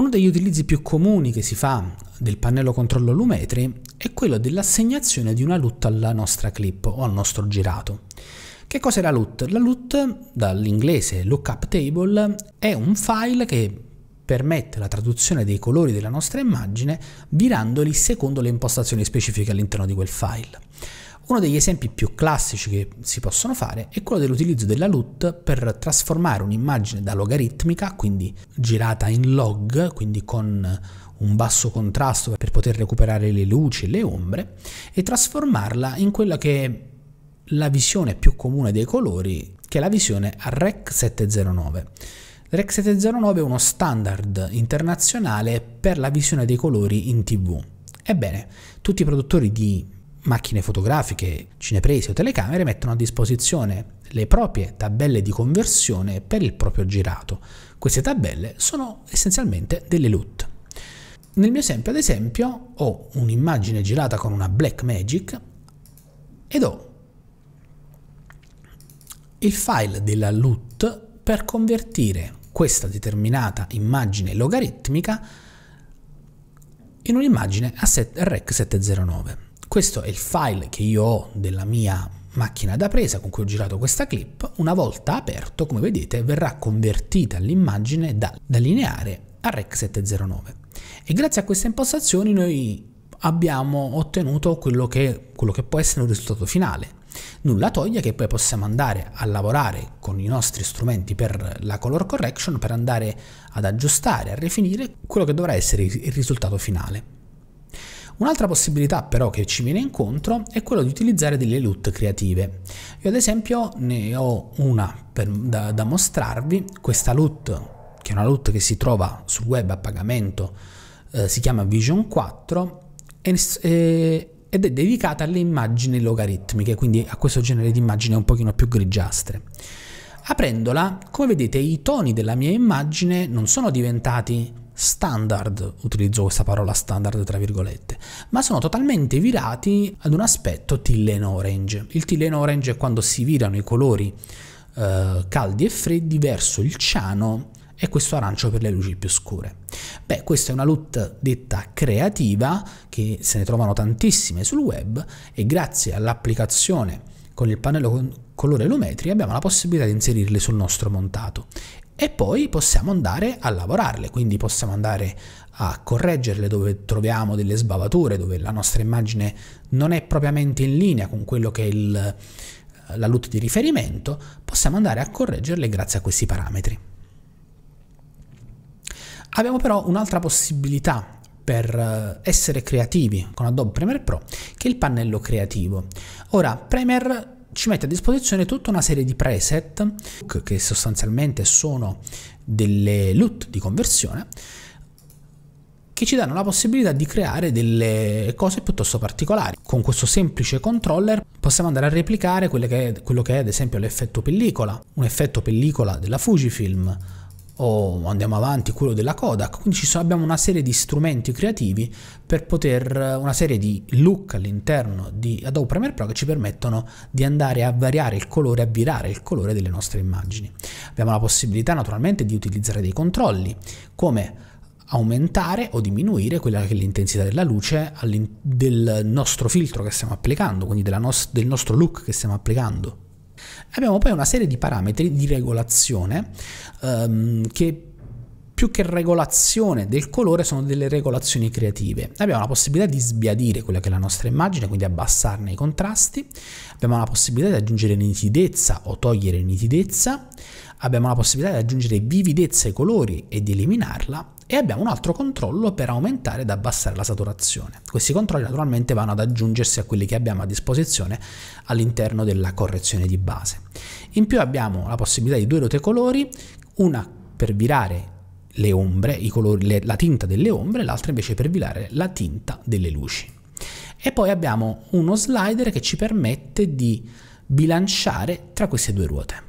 Uno degli utilizzi più comuni che si fa del pannello controllo lumetri è quello dell'assegnazione di una LUT alla nostra clip o al nostro girato. Che cos'è la LUT? La LUT, dall'inglese lookup table, è un file che permette la traduzione dei colori della nostra immagine virandoli secondo le impostazioni specifiche all'interno di quel file. Uno degli esempi più classici che si possono fare è quello dell'utilizzo della LUT per trasformare un'immagine da logaritmica, quindi girata in log, quindi con un basso contrasto per poter recuperare le luci e le ombre, e trasformarla in quella che è la visione più comune dei colori, che è la visione a Rec 709. Rec 709 è uno standard internazionale per la visione dei colori in TV. Ebbene, tutti i produttori di macchine fotografiche, cineprese o telecamere mettono a disposizione le proprie tabelle di conversione per il proprio girato. Queste tabelle sono essenzialmente delle LUT. Nel mio esempio, ad esempio, ho un'immagine girata con una Blackmagic ed ho il file della LUT per convertire questa determinata immagine logaritmica in un'immagine a set, REC 709. Questo è il file che io ho della mia macchina da presa con cui ho girato questa clip. Una volta aperto, come vedete, verrà convertita l'immagine da, da lineare a REC 709. E grazie a queste impostazioni noi abbiamo ottenuto quello che, quello che può essere un risultato finale. Nulla toglie che poi possiamo andare a lavorare con i nostri strumenti per la color correction per andare ad aggiustare, a rifinire quello che dovrà essere il risultato finale. Un'altra possibilità però che ci viene incontro è quella di utilizzare delle loot creative. Io ad esempio ne ho una per, da, da mostrarvi, questa loot, che è una LUT che si trova sul web a pagamento, eh, si chiama Vision 4 e, eh, ed è dedicata alle immagini logaritmiche, quindi a questo genere di immagini un pochino più grigiastre. Aprendola, come vedete, i toni della mia immagine non sono diventati standard, utilizzo questa parola standard tra virgolette, ma sono totalmente virati ad un aspetto teal and orange. Il teal and orange è quando si virano i colori eh, caldi e freddi verso il ciano e questo arancio per le luci più scure. Beh, questa è una LUT detta creativa, che se ne trovano tantissime sul web e grazie all'applicazione con il pannello colore Lumetri abbiamo la possibilità di inserirle sul nostro montato e poi possiamo andare a lavorarle, quindi possiamo andare a correggerle dove troviamo delle sbavature, dove la nostra immagine non è propriamente in linea con quello che è il, la LUT di riferimento, possiamo andare a correggerle grazie a questi parametri. Abbiamo però un'altra possibilità per eh, essere creativi con Adobe Premiere Pro che è il pannello creativo. Ora, Premiere ci mette a disposizione tutta una serie di preset che sostanzialmente sono delle loot di conversione che ci danno la possibilità di creare delle cose piuttosto particolari. Con questo semplice controller possiamo andare a replicare che è, quello che è ad esempio l'effetto pellicola, un effetto pellicola della Fujifilm, o oh, andiamo avanti quello della Kodak, quindi sono, abbiamo una serie di strumenti creativi per poter, una serie di look all'interno di Adobe Premiere Pro che ci permettono di andare a variare il colore, a virare il colore delle nostre immagini. Abbiamo la possibilità naturalmente di utilizzare dei controlli come aumentare o diminuire quella che è l'intensità della luce del nostro filtro che stiamo applicando, quindi nos del nostro look che stiamo applicando. Abbiamo poi una serie di parametri di regolazione ehm, che più che regolazione del colore sono delle regolazioni creative. Abbiamo la possibilità di sbiadire quella che è la nostra immagine, quindi abbassarne i contrasti, abbiamo la possibilità di aggiungere nitidezza o togliere nitidezza, abbiamo la possibilità di aggiungere vividezza ai colori e di eliminarla e abbiamo un altro controllo per aumentare ed abbassare la saturazione. Questi controlli naturalmente vanno ad aggiungersi a quelli che abbiamo a disposizione all'interno della correzione di base. In più abbiamo la possibilità di due ruote colori, una per virare le ombre, colori, le, la tinta delle ombre, l'altra invece per virare la tinta delle luci. E poi abbiamo uno slider che ci permette di bilanciare tra queste due ruote.